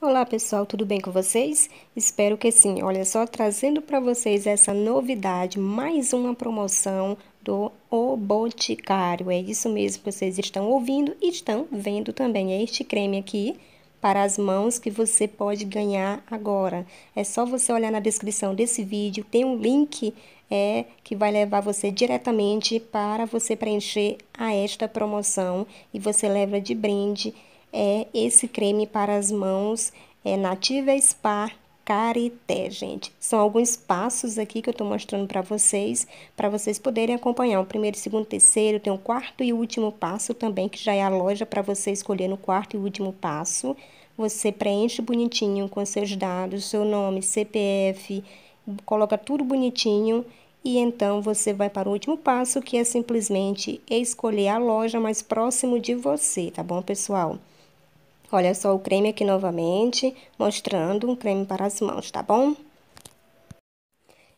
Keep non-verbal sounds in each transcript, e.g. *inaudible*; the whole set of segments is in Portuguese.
Olá pessoal, tudo bem com vocês? Espero que sim. Olha só, trazendo para vocês essa novidade, mais uma promoção do O Boticário. É isso mesmo que vocês estão ouvindo e estão vendo também. É este creme aqui para as mãos que você pode ganhar agora. É só você olhar na descrição desse vídeo, tem um link é que vai levar você diretamente para você preencher a esta promoção e você leva de brinde é esse creme para as mãos é Nativa Spa Carité, gente. São alguns passos aqui que eu tô mostrando para vocês, para vocês poderem acompanhar o primeiro, segundo, terceiro, tem o quarto e último passo também, que já é a loja para você escolher no quarto e último passo. Você preenche bonitinho com seus dados, seu nome, CPF, coloca tudo bonitinho e então você vai para o último passo, que é simplesmente escolher a loja mais próximo de você, tá bom, pessoal? Olha só o creme aqui novamente, mostrando um creme para as mãos, tá bom?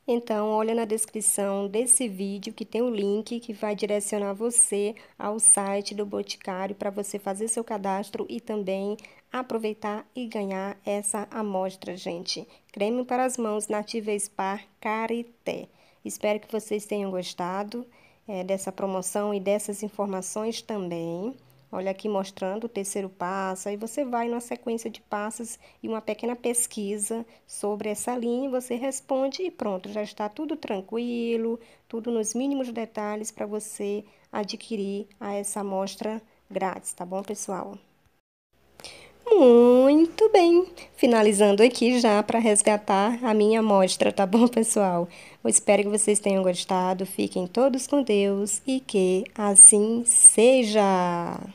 Então, olha na descrição desse vídeo que tem o um link que vai direcionar você ao site do Boticário para você fazer seu cadastro e também aproveitar e ganhar essa amostra, gente. Creme para as mãos Nativa Spa Carité. Espero que vocês tenham gostado é, dessa promoção e dessas informações também. Olha aqui mostrando o terceiro passo, aí você vai numa sequência de passos e uma pequena pesquisa sobre essa linha, você responde e pronto, já está tudo tranquilo, tudo nos mínimos detalhes para você adquirir a essa amostra grátis, tá bom, pessoal? Muito bem! Finalizando aqui já para resgatar a minha amostra, tá bom, *laughs* pessoal? Eu espero que vocês tenham gostado, fiquem todos com Deus e que assim seja!